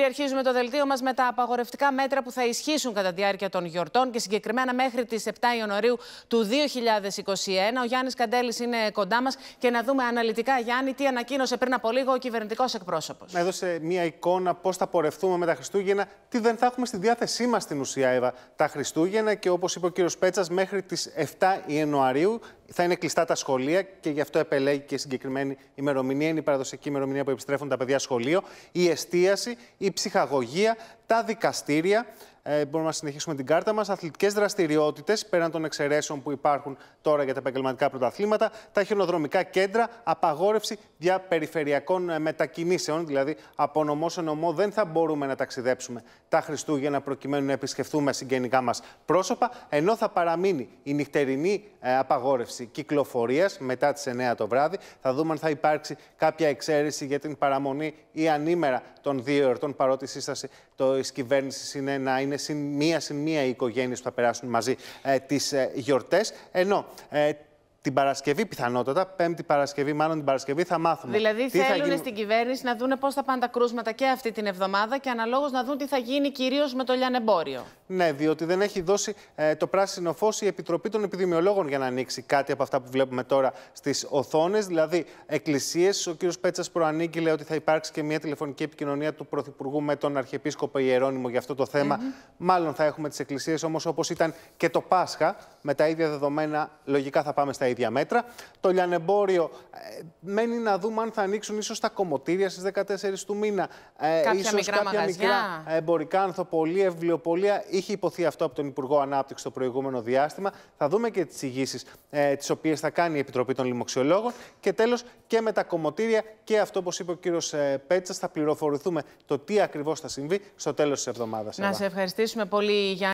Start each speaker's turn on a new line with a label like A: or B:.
A: Πριαρχίζουμε το δελτίο μας με τα απαγορευτικά μέτρα που θα ισχύσουν κατά τη διάρκεια των γιορτών και συγκεκριμένα μέχρι τις 7 Ιανουαρίου του 2021. Ο Γιάννης Καντέλης είναι κοντά μας και να δούμε αναλυτικά, Γιάννη, τι ανακοίνωσε πριν από λίγο ο κυβερνητικός εκπρόσωπος.
B: Έδωσε μία εικόνα πώς θα πορευτούμε με τα Χριστούγεννα, τι δεν θα έχουμε στη διάθεσή μας στην ουσία, Εύα, τα Χριστούγεννα και όπως είπε ο κύριος Πέτσας, μέχρι τις 7 Ιανουαρίου θα είναι κλειστά τα σχολεία και γι' αυτό επελέγει και συγκεκριμένη ημερομηνία. Είναι η παραδοσιακή ημερομηνία που επιστρέφουν τα παιδιά σχολείο, η εστίαση, η ψυχαγωγία, τα δικαστήρια ε, μπορούμε να συνεχίσουμε την κάρτα μας. Αθλητικές δραστηριότητες πέραν των εξαιρέσεων που υπάρχουν τώρα για τα επαγγελματικά πρωταθλήματα, τα χειροδρομικά κέντρα, απαγόρευση διαπεριφερειακών ε, μετακινήσεων, δηλαδή από νομό σε νομό δεν θα μπορούμε να ταξιδέψουμε τα Χριστούγεννα προκειμένου να επισκεφθούμε συγγενικά μας πρόσωπα, ενώ θα παραμείνει η νυχτερινή ε, απαγόρευση κυκλοφορίας μετά τις 9 το βράδυ. Θα δούμε αν θα υπάρξει κάποια εξαίρεση για την παραμονή ή ανήμερα των δύο εορτών, παρότι η ανημερα των δυο ερτων παροτι η συσταση της κυβέρνησης είναι να είναι είναι συν μία, συν μία οι οικογένειες που θα περάσουν μαζί ε, τις ε, γιορτές. Ενώ ε, την Παρασκευή, πιθανότατα, Πέμπτη Παρασκευή, μάλλον την Παρασκευή, θα μάθουμε. Δηλαδή, τι θέλουν θα στην
A: κυβέρνηση να δούνε πώς θα πάνε τα κρούσματα και αυτή την εβδομάδα και αναλόγως να δουν τι θα γίνει κυρίως με το λιανεμπόριο.
B: Ναι, διότι δεν έχει δώσει ε, το πράσινο φως η Επιτροπή των Επιδημιολόγων για να ανοίξει κάτι από αυτά που βλέπουμε τώρα στις οθόνες. Δηλαδή, εκκλησίες. Ο κ. Πέτσας προανήγγειλε ότι θα υπάρξει και μια τηλεφωνική επικοινωνία του Πρωθυπουργού με τον Αρχιεπίσκοπο Ιερώνημο για αυτό το θέμα. Μάλλον θα έχουμε τις εκκλησίες όμως όπως ήταν και το Πάσχα. Με τα ίδια δεδομένα, λογικά θα πάμε στα ίδια μέτρα. Το λιανεμπόριο ε, μένει να δούμε αν θα ανοίξουν ίσως τα κομμωτήρια στις 14 του μήνα. Ε, κάποια ίσως μικρά κάποια εμπορικά ανθοπολία, βιβλιοπολία Είχε υποθεί αυτό από τον Υπουργό Ανάπτυξης το προηγούμενο διάστημα. Θα δούμε και τις ηγήσεις ε, τις οποίες θα κάνει η Επιτροπή των λιμοξιολόγων Και τέλος και με τα κομμωτήρια και αυτό, όπως είπε ο κύριος ε, Πέτσας, θα πληροφορηθούμε το τι ακριβώς θα συμβεί στο τέλος της εβδομάδας. Να
A: σε ευχαριστήσουμε πολύ, Γιάννη.